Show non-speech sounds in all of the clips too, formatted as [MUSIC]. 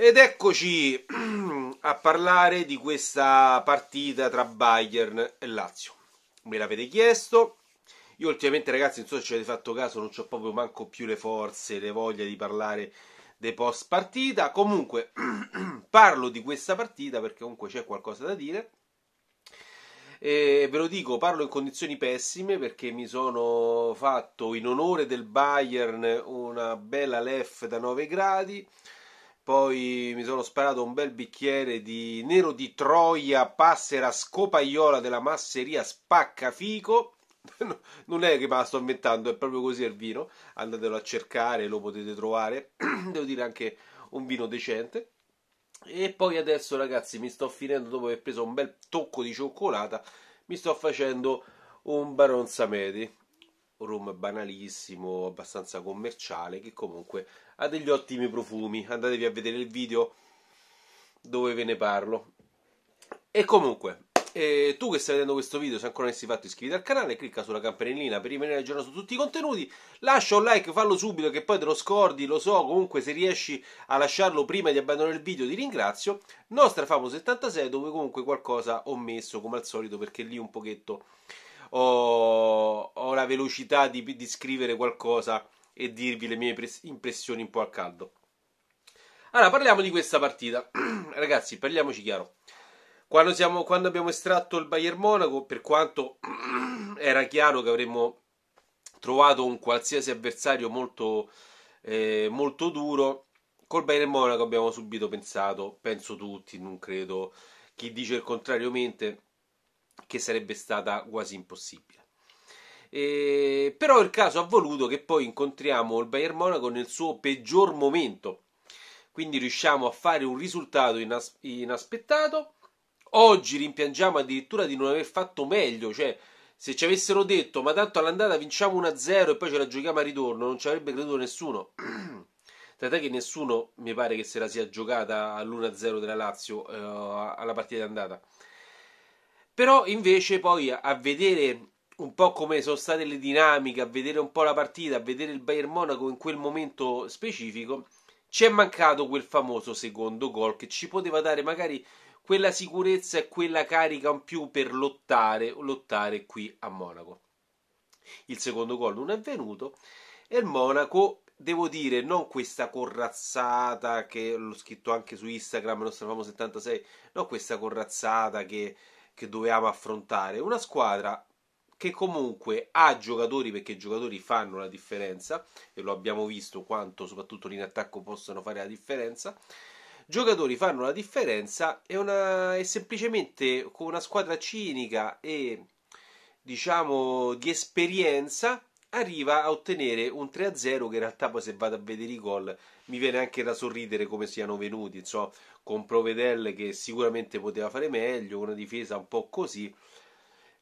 Ed eccoci [CLEARS THROAT] a parlare di questa partita tra Bayern e Lazio. Me l'avete chiesto. Io ultimamente, ragazzi, non so se ci avete fatto caso, non ho proprio manco più le forze, le voglie di parlare dei post partita. Comunque [CLEARS THROAT] parlo di questa partita perché comunque c'è qualcosa da dire. E ve lo dico, parlo in condizioni pessime perché mi sono fatto in onore del Bayern una bella lef da 9 gradi poi mi sono sparato un bel bicchiere di nero di Troia, passera scopaiola della masseria Spaccafico. [LAUGHS] Non è che me la sto inventando, è proprio così il vino. Andatelo a cercare, lo potete trovare. [CLEARS THROAT] Devo dire anche un vino decente. E poi adesso, ragazzi, mi sto finendo dopo aver preso un bel tocco di cioccolata. Mi sto facendo un Baron Samedi rum banalissimo, abbastanza commerciale, che comunque ha degli ottimi profumi. Andatevi a vedere il video dove ve ne parlo. E comunque, eh, tu che stai vedendo questo video, se ancora non avessi fatto, iscriviti al canale, clicca sulla campanellina per rimanere aggiornato su tutti i contenuti. Lascia un like, fallo subito che poi te lo scordi, lo so, comunque se riesci a lasciarlo prima di abbandonare il video ti ringrazio. Nostra Famo 76 dove comunque qualcosa ho messo come al solito perché lì un pochetto ho, ho la velocità di, di, scrivere qualcosa e dirvi le mie impressioni un po' al caldo. Allora, parliamo di questa partita. [CLEARS THROAT] Ragazzi, parliamoci chiaro. Quando, siamo, quando abbiamo estratto il Bayern Monaco, per quanto [CLEARS THROAT] era chiaro che avremmo trovato un qualsiasi avversario molto, eh, molto duro, col Bayern Monaco abbiamo subito pensato, penso tutti, non credo chi dice il contrario mente, che sarebbe stata quasi impossibile. Eh, però il caso ha voluto che poi incontriamo il Bayern Monaco nel suo peggior momento, quindi riusciamo a fare un risultato inas- inaspettato. Oggi rimpiangiamo addirittura di non aver fatto meglio, cioè se ci avessero detto ma tanto all'andata vinciamo 1-0 e poi ce la giochiamo a ritorno, non ci avrebbe creduto nessuno. [CLEARS THROAT] Tant'è che nessuno mi pare che se la sia giocata all'1-0 della Lazio eh, alla partita d'andata. andata però invece poi a, vedere un po' come sono state le dinamiche, a vedere un po' la partita, a vedere il Bayern Monaco in quel momento specifico, ci è mancato quel famoso secondo gol che ci poteva dare magari quella sicurezza e quella carica in più per lottare, lottare qui a Monaco. Il secondo gol non è avvenuto e il Monaco, devo dire, non questa corrazzata che l'ho scritto anche su Instagram, nostra famo 76, non questa corrazzata che che dovevamo affrontare, una squadra che comunque ha giocatori perché i giocatori fanno la differenza e lo abbiamo visto quanto soprattutto in attacco possono fare la differenza. Giocatori fanno la differenza e una, è semplicemente con una squadra cinica e diciamo di esperienza arriva a ottenere un 3-0 che in realtà poi se vado a vedere i gol mi viene anche da sorridere come siano venuti, insomma, con Provedelle che sicuramente poteva fare meglio, una difesa un po' così,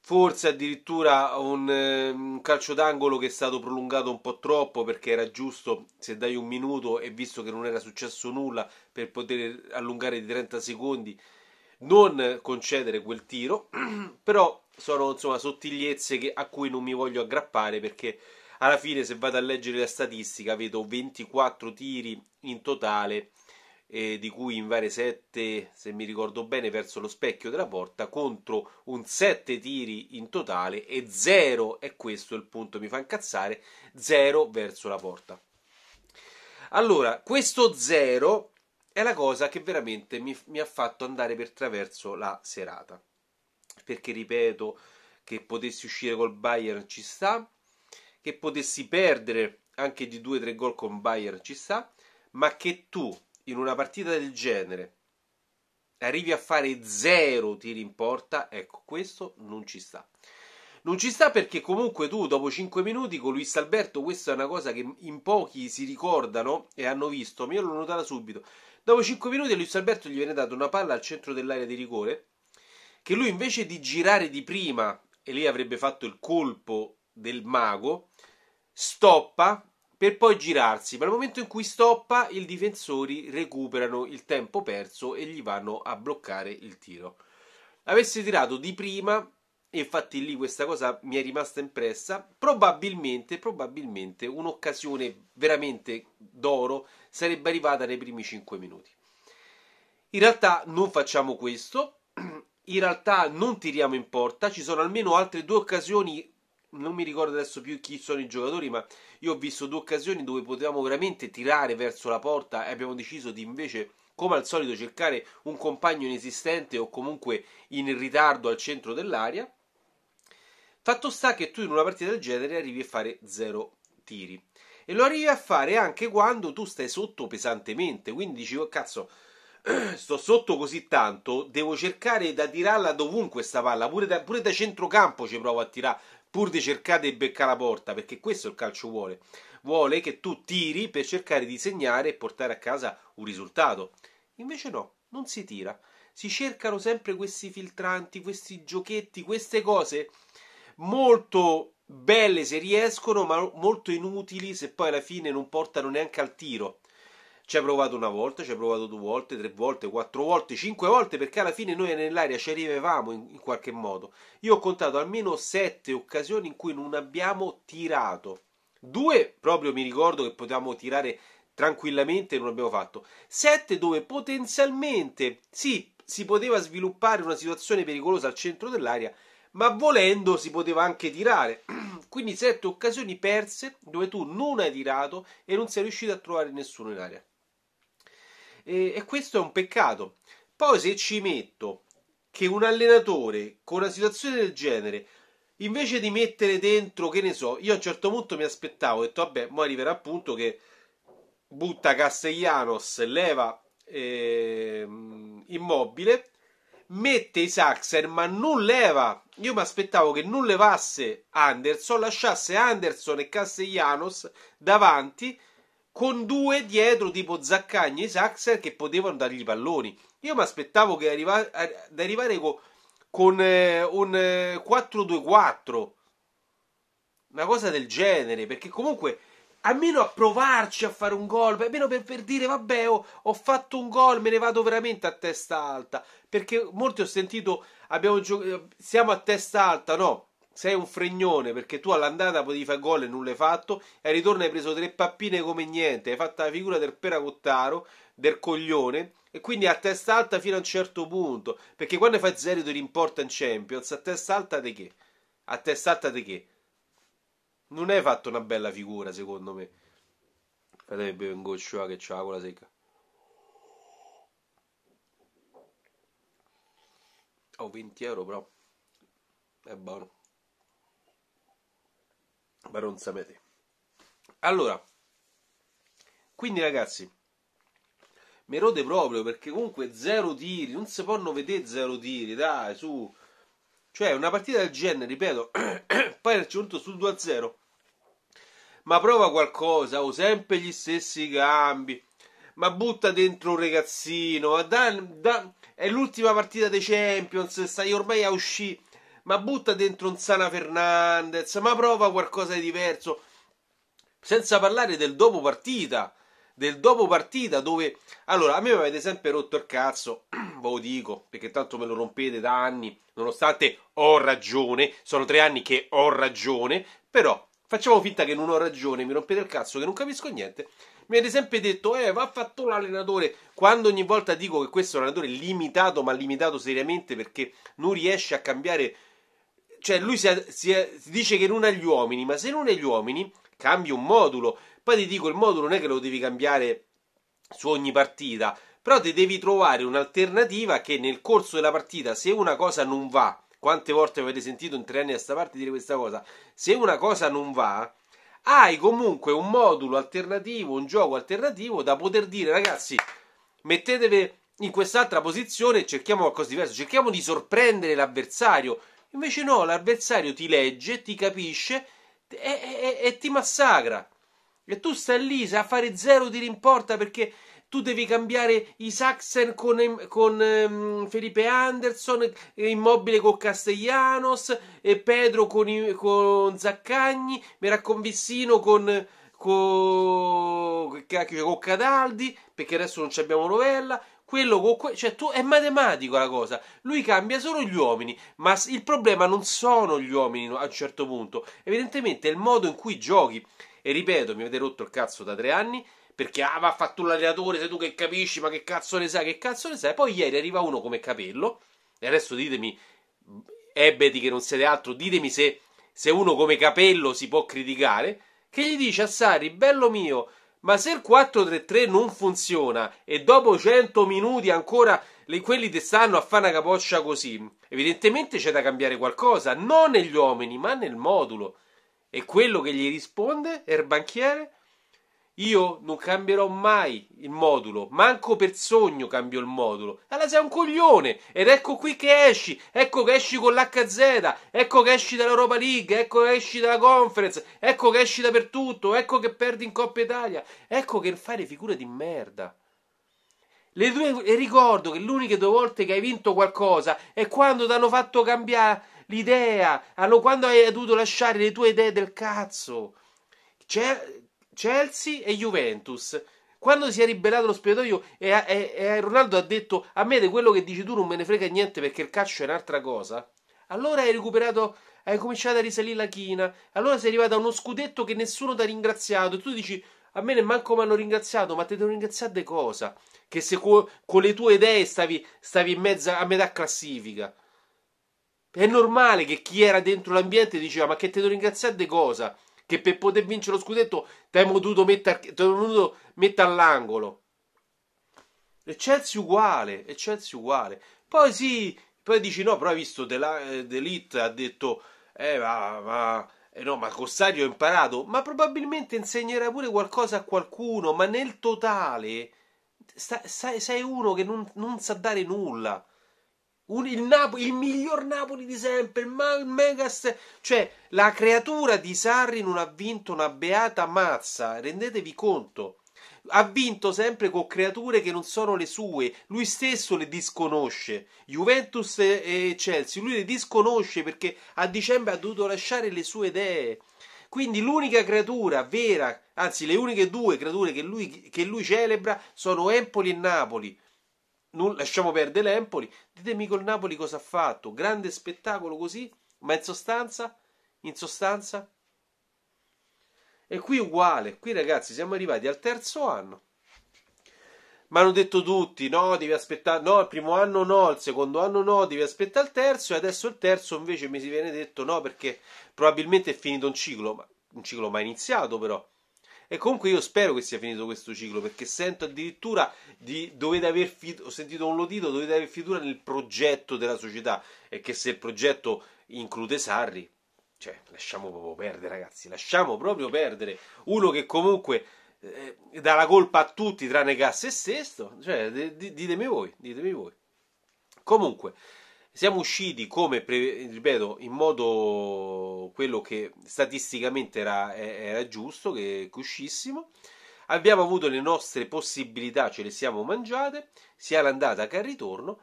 forse addirittura un, ehm, un, calcio d'angolo che è stato prolungato un po' troppo perché era giusto se dai un minuto e visto che non era successo nulla per poter allungare di 30 secondi non concedere quel tiro [CLEARS THROAT] però sono insomma sottigliezze che, a cui non mi voglio aggrappare perché alla fine se vado a leggere la statistica vedo 24 tiri in totale eh, di cui in varie sette, se mi ricordo bene, verso lo specchio della porta, contro un 7 tiri in totale e 0, e questo è il punto mi fa incazzare, 0 verso la porta. Allora, questo 0 è la cosa che veramente mi, mi ha fatto andare per traverso la serata, perché ripeto che potessi uscire col Bayern ci sta, che potessi perdere anche di 2-3 gol con Bayern ci sta, ma che tu in una partita del genere arrivi a fare zero tiri in porta, ecco, questo non ci sta. Non ci sta perché comunque tu dopo 5 minuti con Luis Alberto, questa è una cosa che in pochi si ricordano e hanno visto, io l'ho notata subito. Dopo 5 minuti a Luis Alberto gli viene data una palla al centro dell'area di rigore, che lui invece di girare di prima, e lì avrebbe fatto il colpo del mago, stoppa per poi girarsi, ma nel momento in cui stoppa i difensori recuperano il tempo perso e gli vanno a bloccare il tiro. Avesse tirato di prima, infatti lì questa cosa mi è rimasta impressa, probabilmente, probabilmente un'occasione veramente d'oro sarebbe arrivata nei primi 5 minuti. In realtà non facciamo questo, [CLEARS THROAT] in realtà non tiriamo in porta, ci sono almeno altre due occasioni non mi ricordo adesso più chi sono i giocatori, ma io ho visto due occasioni dove potevamo veramente tirare verso la porta e abbiamo deciso di invece, come al solito, cercare un compagno inesistente o comunque in ritardo al centro dell'area. Fatto sta che tu in una partita del genere arrivi a fare zero tiri. E lo arrivi a fare anche quando tu stai sotto pesantemente. Quindi dici, oh, cazzo, [CLEARS THROAT] sto sotto così tanto, devo cercare da tirarla dovunque sta palla, pure da, pure da centrocampo ci provo a tirare, pur di cercare di beccare la porta, perché questo il calcio vuole. Vuole che tu tiri per cercare di segnare e portare a casa un risultato. Invece no, non si tira. Si cercano sempre questi filtranti, questi giochetti, queste cose molto belle se riescono, ma molto inutili se poi alla fine non portano neanche al tiro. Ci hai provato una volta, ci hai provato due volte, tre volte, quattro volte, cinque volte, perché alla fine noi nell'aria ci arrivavamo in, in qualche modo. Io ho contato almeno sette occasioni in cui non abbiamo tirato. Due proprio mi ricordo che potevamo tirare tranquillamente, e non abbiamo fatto. Sette dove potenzialmente sì, si poteva sviluppare una situazione pericolosa al centro dell'area, ma volendo si poteva anche tirare. [CLEARS THROAT] Quindi sette occasioni perse dove tu non hai tirato e non sei riuscito a trovare nessuno in area e, e questo è un peccato. Poi se ci metto che un allenatore con una situazione del genere invece di mettere dentro, che ne so, io a un certo punto mi aspettavo, ho detto vabbè, mo arriverà appunto che butta Castellanos, leva eh, Immobile, mette i Isaacsen ma non leva, io mi aspettavo che non levasse Anderson, lasciasse Anderson e Castellanos davanti con due dietro tipo Zaccagni e Saxer che potevano dargli i palloni. Io mi aspettavo che arriva, ad eh, arrivare con, con eh, un eh, 4-2-4, una cosa del genere, perché comunque almeno a provarci a fare un gol, almeno per, per dire vabbè oh, ho fatto un gol, me ne vado veramente a testa alta, perché molti ho sentito abbiamo gio- siamo a testa alta, no? sei un fregnone perché tu all'andata potevi fare gol e nulla hai fatto e al ritorno hai preso tre pappine come niente hai fatto la figura del peracottaro del coglione e quindi a testa alta fino a un certo punto perché quando fai zero ti rimporta in Champions a testa alta di che? a testa alta di che? non hai fatto una bella figura secondo me fatemi bere un goccio ah, che c'ha la secca ho 20 euro però è buono ma non sapete. Allora, quindi ragazzi, mi rode proprio perché comunque zero tiri, non si possono vedere zero tiri, dai, su. Cioè, una partita del genere, ripeto, [CLEARS THROAT] poi è certo sul 2-0. Ma prova qualcosa, o sempre gli stessi cambi. Ma butta dentro un ragazzino, ma da, da, è l'ultima partita dei Champions, stai ormai a uscire ma butta dentro un Sana Fernandez, ma prova qualcosa di diverso. Senza parlare del dopo partita, del dopo partita dove... Allora, a me mi avete sempre rotto il cazzo, [CLEARS THROAT] ve lo dico, perché tanto me lo rompete da anni, nonostante ho ragione, sono tre anni che ho ragione, però facciamo finta che non ho ragione, mi rompete il cazzo, che non capisco niente. Mi avete sempre detto, eh, va fatto l'allenatore. Quando ogni volta dico che questo è un allenatore limitato, ma limitato seriamente perché non riesce a cambiare cioè lui si, si, si dice che non ha gli uomini, ma se non ha gli uomini cambi un modulo. Poi ti dico, il modulo non è che lo devi cambiare su ogni partita, però ti devi trovare un'alternativa che nel corso della partita, se una cosa non va, quante volte avete sentito in tre anni a sta parte dire questa cosa, se una cosa non va, hai comunque un modulo alternativo, un gioco alternativo da poter dire ragazzi, mettetevi in quest'altra posizione e cerchiamo qualcosa di diverso, cerchiamo di sorprendere l'avversario. Invece no, l'avversario ti legge, ti capisce e, e, e ti massacra. E tu stai lì a fare zero tiri in perché tu devi cambiare i Saxen con, con um, Felipe Anderson, Immobile con Castellanos, Pedro con, con, Zaccagni, Meraconvissino con, con, con Cadaldi, perché adesso non abbiamo novella quello con que- cioè tu è matematico la cosa. Lui cambia solo gli uomini, ma il problema non sono gli uomini a un certo punto. Evidentemente è il modo in cui giochi. E ripeto, mi avete rotto il cazzo da tre anni perché ah, va fatto l'allenatore, sei tu che capisci, ma che cazzo ne sai, che cazzo ne sai. Poi ieri arriva uno come Capello e adesso ditemi eh, ebeti che non siete altro, ditemi se se uno come Capello si può criticare, che gli dice a Sari, bello mio, ma se il 4-3-3 non funziona e dopo 100 minuti ancora le, quelli ti stanno a fare una capoccia così, evidentemente c'è da cambiare qualcosa, non negli uomini, ma nel modulo. E quello che gli risponde è il banchiere io non cambierò mai il modulo, manco per sogno cambio il modulo. Allora sei un coglione ed ecco qui che esci, ecco che esci con l'HZ, ecco che esci dall'Europa League, ecco che esci dalla conference, ecco che esci dappertutto, ecco che perdi in Coppa Italia, ecco che fai le figure di merda. Le due, e ricordo che l'unica due volte che hai vinto qualcosa è quando ti hanno fatto cambiare l'idea, quando hai dovuto lasciare le tue idee del cazzo. C'è, Chelsea e Juventus. Quando si è ribellato lo spogliatoio e, e, e, Ronaldo ha detto a me di quello che dici tu non me ne frega niente perché il calcio è un'altra cosa, allora hai recuperato, hai cominciato a risalire la china, allora sei arrivato a uno scudetto che nessuno ti ha ringraziato e tu dici a me manco mi hanno ringraziato, ma te devo ringraziare di cosa? Che se co, con le tue idee stavi, stavi in mezzo a metà classifica. È normale che chi era dentro l'ambiente diceva ma che te devo ringraziare di cosa? che per poter vincere lo scudetto ti abbiamo dovuto mettere metter all'angolo. E Chelsea uguale, e Chelsea uguale. Poi sì, poi dici no, però hai visto Delite, eh, ha detto, eh ma, ma eh no, ma Cossario ha imparato, ma probabilmente insegnerà pure qualcosa a qualcuno, ma nel totale sta, sei uno che non, non sa dare nulla. Un, il, Napoli, il, miglior Napoli di sempre, ma il megas, cioè la creatura di Sarri non ha vinto una beata mazza, rendetevi conto. Ha vinto sempre con creature che non sono le sue, lui stesso le disconosce. Juventus e Chelsea, lui le disconosce perché a dicembre ha dovuto lasciare le sue idee. Quindi l'unica creatura vera, anzi le uniche due creature che lui, che lui celebra sono Empoli e Napoli lasciamo perdere l'Empoli, ditemi col Napoli cosa ha fatto, grande spettacolo così, ma in sostanza, in sostanza, e qui uguale, qui ragazzi siamo arrivati al terzo anno, Ma hanno detto tutti, no, devi aspettare, no, il primo anno no, il secondo anno no, devi aspettare il terzo, e adesso il terzo invece mi si viene detto no, perché probabilmente è finito un ciclo, Ma un ciclo mai iniziato però, e comunque io spero che sia finito questo ciclo perché sento addirittura di dovete aver fiducia, ho sentito un lodito, dovete avere fiducia nel progetto della società e che se il progetto include Sarri, cioè lasciamo proprio perdere ragazzi, lasciamo proprio perdere uno che comunque eh, dà la colpa a tutti tranne che a se stesso, cioè d- d- ditemi voi, ditemi voi. Comunque siamo usciti come, ripeto, in modo quello che statisticamente era, eh, era giusto che, che uscissimo. Abbiamo avuto le nostre possibilità, ce le siamo mangiate, sia l'andata che il ritorno.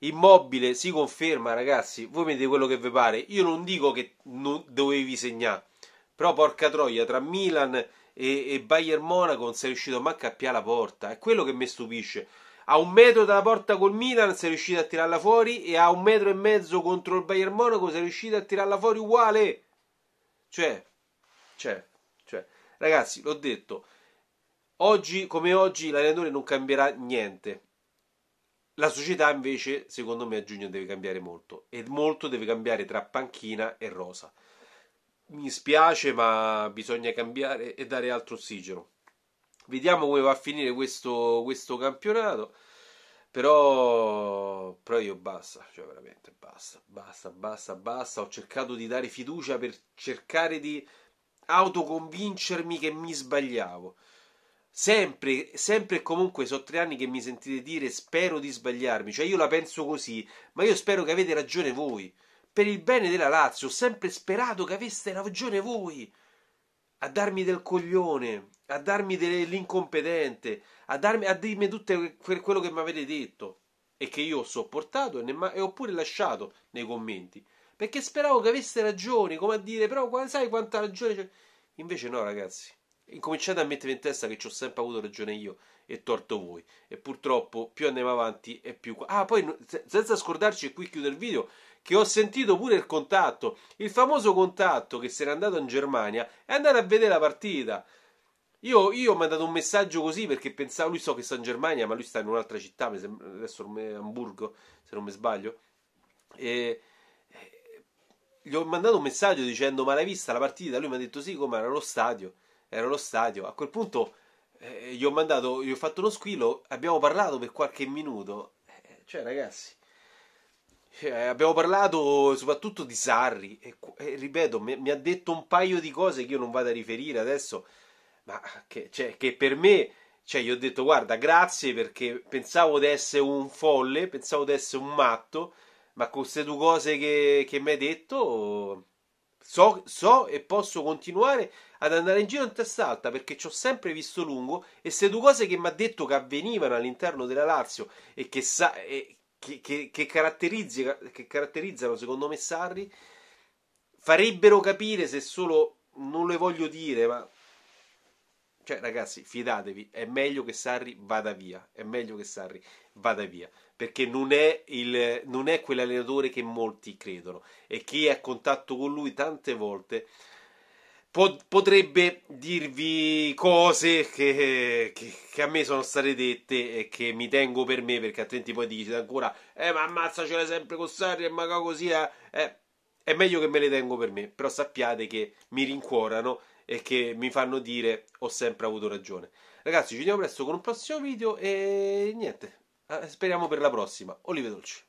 Immobile si conferma, ragazzi. Voi mettete quello che vi pare. Io non dico che non dovevi segnare, però porca troia, tra Milan e, e Bayern Monaco non sei riuscito manca a la porta. È quello che mi stupisce a un metro dalla porta col Milan si è riuscito a tirarla fuori e a un metro e mezzo contro il Bayern Monaco si è riuscito a tirarla fuori uguale. Cioè, cioè, cioè, ragazzi, l'ho detto, oggi come oggi l'allenatore non cambierà niente. La società invece, secondo me, a giugno deve cambiare molto e molto deve cambiare tra panchina e rosa. Mi spiace, ma bisogna cambiare e dare altro ossigeno. Vediamo come va a finire questo, questo campionato. Però, però io basta, cioè veramente basta, basta, basta, basta. Ho cercato di dare fiducia per cercare di autoconvincermi che mi sbagliavo. Sempre, sempre e comunque so tre anni che mi sentite dire spero di sbagliarmi, cioè io la penso così, ma io spero che avete ragione voi. Per il bene della Lazio ho sempre sperato che aveste ragione voi a darmi del coglione, a darmi dell'incompetente, a, a dirmi tutto quello che mi avete detto e che io ho sopportato e, ma- e ho pure lasciato nei commenti perché speravo che avesse ragione, come a dire, però sai quanta ragione c'è. Invece no, ragazzi, incominciate a mettere in testa che ci ho sempre avuto ragione io e torto voi. E purtroppo più andiamo avanti e più... Ah, poi senza scordarci, e qui chiudo il video, che ho sentito pure il contatto. Il famoso contatto che se n'è andato in Germania è andato a vedere la partita. Io, io, ho mandato un messaggio così perché pensavo, lui so che sta in Germania, ma lui sta in un'altra città, adesso è Hamburgo, se non mi sbaglio. E, gli ho mandato un messaggio dicendo ma l'hai vista la partita? Lui mi ha detto sì, come era lo stadio, era lo stadio. A quel punto eh, gli ho mandato, gli ho fatto uno squillo, abbiamo parlato per qualche minuto. Eh, cioè ragazzi, eh, abbiamo parlato soprattutto di Sarri e, e ripeto, mi, mi, ha detto un paio di cose che io non vado a riferire adesso, ma che, cioè, che per me, cioè, gli ho detto guarda grazie perché pensavo di essere un folle, pensavo di essere un matto, ma con queste due cose che, che mi hai detto so, so, e posso continuare ad andare in giro in testa alta perché ci ho sempre visto lungo e queste due cose che mi ha detto che avvenivano all'interno della Lazio e che, sa, e che, che, che, caratterizza, che caratterizzano secondo me Sarri farebbero capire se solo non le voglio dire ma cioè ragazzi fidatevi è meglio che Sarri vada via è meglio che Sarri vada via perché non è, il, non è quell'allenatore che molti credono e chi è a contatto con lui tante volte potrebbe dirvi cose che, che, che, a me sono state dette e che mi tengo per me perché altrimenti poi dici ancora eh ma ammazza ce l'hai sempre con Sarri e maga così eh. eh. è meglio che me le tengo per me però sappiate che mi rincuorano e che mi fanno dire ho sempre avuto ragione ragazzi ci vediamo presto con un prossimo video e niente eh, speriamo per la prossima olive dolci